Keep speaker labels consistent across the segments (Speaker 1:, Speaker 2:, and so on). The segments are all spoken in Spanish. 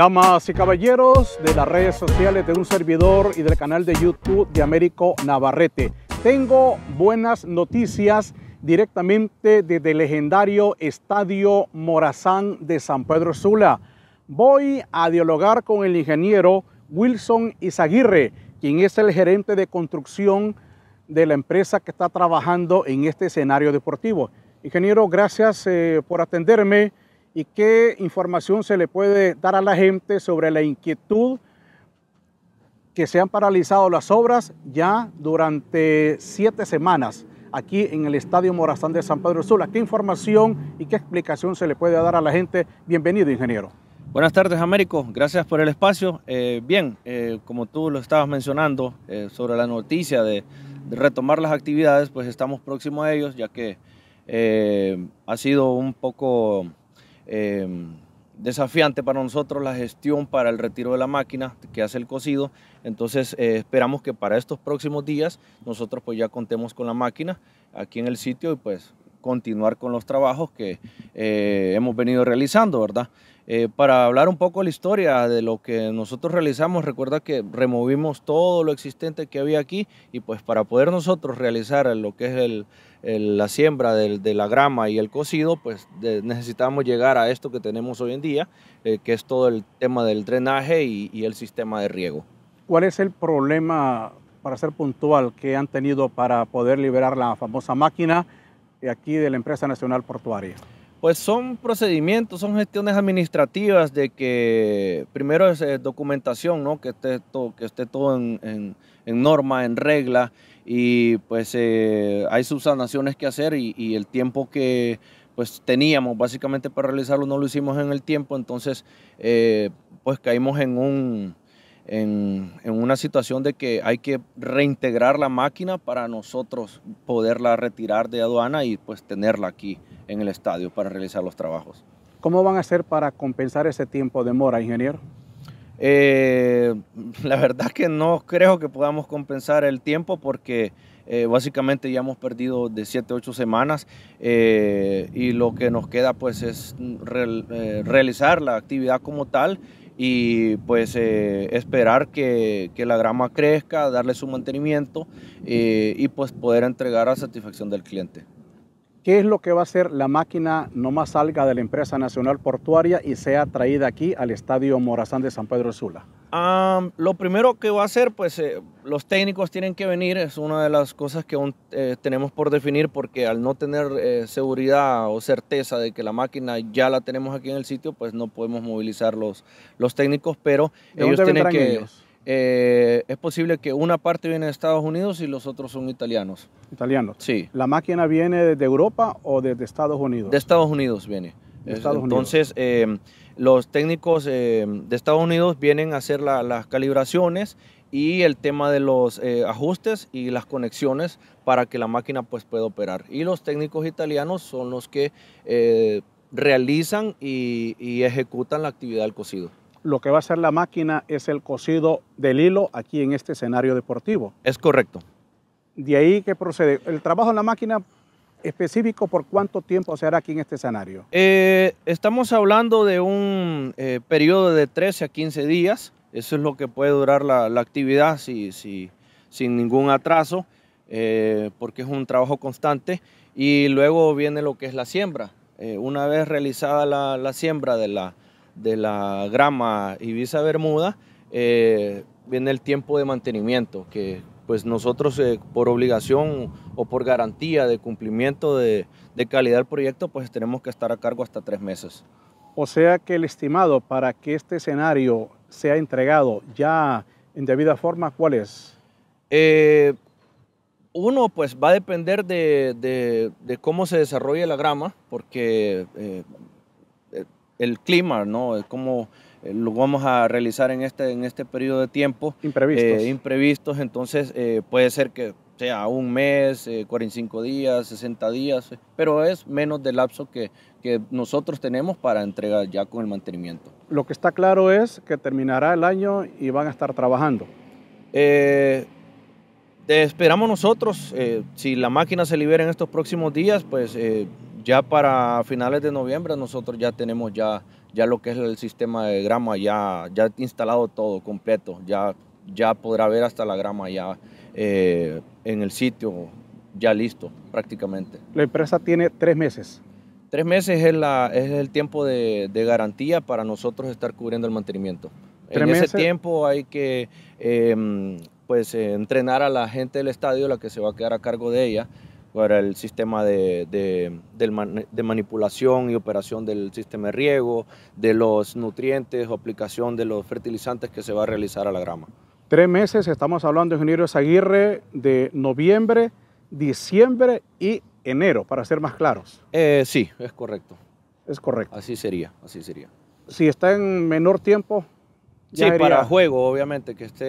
Speaker 1: Damas y caballeros de las redes sociales de un servidor y del canal de YouTube de Américo Navarrete, tengo buenas noticias directamente desde el legendario Estadio Morazán de San Pedro Sula. Voy a dialogar con el ingeniero Wilson Izaguirre, quien es el gerente de construcción de la empresa que está trabajando en este escenario deportivo. Ingeniero, gracias eh, por atenderme y qué información se le puede dar a la gente sobre la inquietud que se han paralizado las obras ya durante siete semanas aquí en el Estadio Morazán de San Pedro Sula. ¿Qué información y qué explicación se le puede dar a
Speaker 2: la gente? Bienvenido, ingeniero. Buenas tardes, Américo. Gracias por el espacio. Eh, bien, eh, como tú lo estabas mencionando eh, sobre la noticia de, de, retomar las actividades, pues estamos próximos a ellos, ya que ha sido un poco Em, desafiante para nosotros la gestión para el retiro de la máquina que hace el cocido. Entonces eh, esperamos que para estos próximos días nosotros pues ya contemos con la máquina aquí en el sitio y pues continuar con los trabajos que eh, hemos venido realizando, ¿verdad? Eh, para hablar un poco de la historia de lo que nosotros realizamos, recuerda que removimos todo lo existente que había aquí y pues para poder nosotros realizar lo que es la siembra de la grama y el cocido, pues necesitamos llegar a esto que tenemos hoy en día, eh, que es todo el tema del drenaje y, y el sistema de riego.
Speaker 1: ¿Cuál es el problema, para ser puntual, que han tenido para poder liberar la famosa máquina de aquí de la empresa nacional portuaria?
Speaker 2: Pues son procedimientos, son gestiones administrativas de que primero es eh, documentación, ¿no? que, esté todo, que esté todo en, norma, en regla, y pues eh, hay subsanaciones que hacer y, el tiempo que pues teníamos básicamente para realizarlo no lo hicimos en el tiempo, entonces eh, pues caímos en un, en, una situación de que hay que reintegrar la máquina para nosotros poderla retirar de aduana y pues tenerla aquí en el estadio para realizar los trabajos.
Speaker 1: ¿Cómo van a hacer para compensar ese tiempo de mora, ingeniero?
Speaker 2: Eh, la verdad que no creo que podamos compensar el tiempo porque eh, básicamente ya hemos perdido de 7 a 8 semanas eh, y lo que nos queda pues es realizar la actividad como tal y pues eh, esperar que, la grama crezca, darle su mantenimiento eh, y pues poder entregar a satisfacción del cliente.
Speaker 1: ¿Qué es lo que va a hacer la máquina más salga de la empresa nacional portuaria y sea traída aquí al Estadio Morazán de San Pedro Sula?
Speaker 2: lo primero que va a hacer, pues eh, los técnicos tienen que venir, es una de las cosas que aún eh, tenemos por definir porque al no tener eh, seguridad o certeza de que la máquina ya la tenemos aquí en el sitio, pues no podemos movilizar los, los técnicos, pero ellos tienen que... Eh, es posible que una parte viene de Estados Unidos y los otros son italianos. Italianos. Sí.
Speaker 1: ¿La máquina viene desde Europa o desde Estados Unidos?
Speaker 2: De Estados Unidos viene.
Speaker 1: Entonces,
Speaker 2: em, los técnicos em, de Estados Unidos vienen a hacer las calibraciones y el tema de los eh, ajustes y las conexiones para que la máquina pues, pueda operar. Y los técnicos italianos son los que eh, realizan y, y ejecutan la actividad del cocido
Speaker 1: lo que va a hacer la máquina es el cosido del hilo aquí en este escenario deportivo. Es correcto. De ahí que procede. El trabajo en la máquina específico por cuánto tiempo se hará aquí en este escenario?
Speaker 2: Eh, estamos hablando de un eh, periodo de 13 a 15 días. Eso es lo que puede durar la, actividad si, sin ningún atraso, eh, porque es un trabajo constante. Y luego viene lo que es la siembra. una vez realizada la, la siembra de la, de la grama Ibiza Bermuda, eh, viene el tiempo de mantenimiento, que pues nosotros eh, por obligación o por garantía de cumplimiento de, calidad del proyecto, pues tenemos que estar a cargo hasta tres meses.
Speaker 1: O sea que el estimado para que este escenario sea entregado ya en debida forma, ¿cuál es?
Speaker 2: Eh, uno, pues va a depender de, de, cómo se desarrolle la grama, porque el clima, ¿no? Cómo eh, lo vamos a realizar en este, en este periodo de tiempo. Eh, imprevistos. imprevistos, entonces eh, puede ser que sea un mes, 45 días, 60 días, pero es menos del lapso que, nosotros tenemos para entregar ya con el mantenimiento.
Speaker 1: Lo que está claro es que terminará el año y van a estar trabajando.
Speaker 2: te esperamos nosotros. si la máquina se libera en estos próximos días, pues ya para finales de noviembre nosotros ya tenemos ya, ya lo que es el sistema de grama ya, ya instalado todo completo, ya, ya podrá ver hasta la grama ya eh, en el sitio ya listo prácticamente.
Speaker 1: La empresa tiene tres meses.
Speaker 2: Tres meses es, el tiempo de, garantía para nosotros estar cubriendo el mantenimiento. En ese tiempo hay que em, pues, entrenar a la gente del estadio, la que se va a quedar a cargo de ella, para el sistema de, manipulación y operación del sistema de riego, de los nutrientes o aplicación de los fertilizantes que se va a realizar a la grama.
Speaker 1: Tres meses, estamos hablando, ingeniero Aguirre, de noviembre, diciembre
Speaker 2: y enero, para ser más claros. Eh, sí, es correcto. Es correcto. Así sería, así sería.
Speaker 1: Si está en menor tiempo,
Speaker 2: sí, para juego, obviamente, que esté,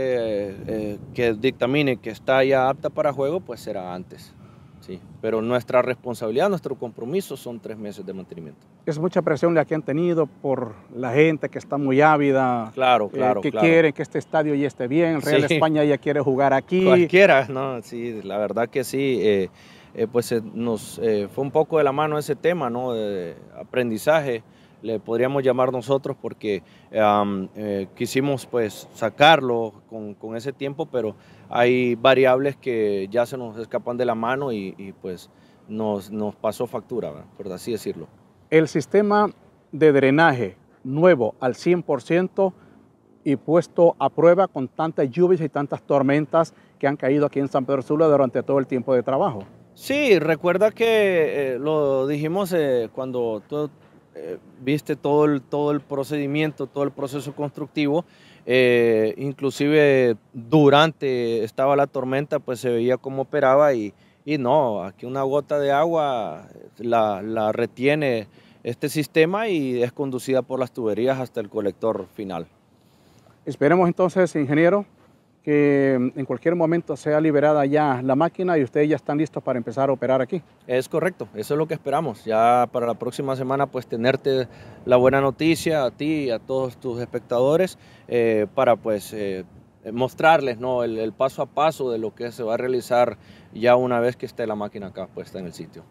Speaker 2: eh, que dictamine que está ya apta para juego, pues será antes. Sí, pero nuestra responsabilidad, nuestro compromiso son tres meses de mantenimiento.
Speaker 1: Es mucha presión la que han tenido por la gente que está muy ávida.
Speaker 2: Claro, eh, claro. que quiere que este estadio ya esté
Speaker 1: bien. Real España ya quiere jugar aquí. Cualquiera,
Speaker 2: no, sí, la verdad que sí. Eh, eh, pues nos fue un poco de la mano ese tema, ¿no? De aprendizaje le podríamos llamar nosotros porque eh, quisimos pues sacarlo con, con, ese tiempo, pero hay variables que ya se nos escapan de la mano y, pues nos, nos, pasó factura, por así decirlo.
Speaker 1: El sistema de drenaje nuevo al 100% y puesto a prueba con tantas lluvias y tantas tormentas que han caído aquí en San Pedro Sula durante todo el tiempo de trabajo.
Speaker 2: Sí, recuerda que eh, lo dijimos eh, cuando tú eh, viste todo el, todo el procedimiento, todo el proceso constructivo. Eh, inclusive durante estaba la tormenta, pues se veía cómo operaba y, no, aquí una gota de agua eh, la retiene este sistema y es conducida por las tuberías hasta el colector final.
Speaker 1: Esperemos entonces, ingeniero, que en cualquier momento sea liberada ya la máquina y ustedes ya están listos para empezar a operar aquí.
Speaker 2: Es correcto, eso es lo que esperamos. Ya para la próxima semana pues tenerte la buena noticia a ti y a todos tus espectadores eh, para pues eh, mostrarles ¿no? el paso a paso de lo que se va a realizar ya una vez que esté la máquina acá puesta en el sitio.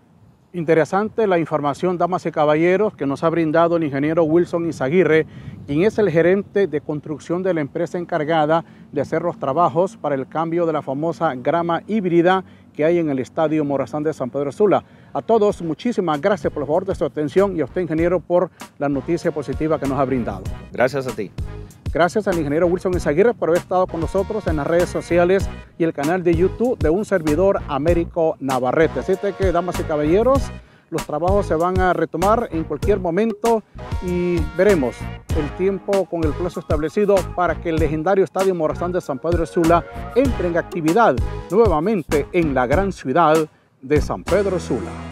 Speaker 1: Interesante la información, damas y caballeros, que nos ha brindado el ingeniero Wilson Izaguirre, quien es el gerente de construcción de la empresa encargada de hacer los trabajos para el cambio de la famosa grama híbrida que hay en el Estadio Morazán de San Pedro Sula. A todos, muchísimas gracias por el favor de su atención y a usted, ingeniero, por la noticia positiva que nos ha brindado. Gracias a ti. Gracias al ingeniero Wilson Izaguirre por haber estado con nosotros en las redes sociales y el canal de YouTube de un servidor Américo Navarrete. Así que, damas y caballeros, los trabajos se van a retomar en cualquier momento y veremos el tiempo con el plazo establecido para que el legendario Estadio Morazán de San Pedro Sula entre en actividad nuevamente en la gran ciudad de San Pedro Sula.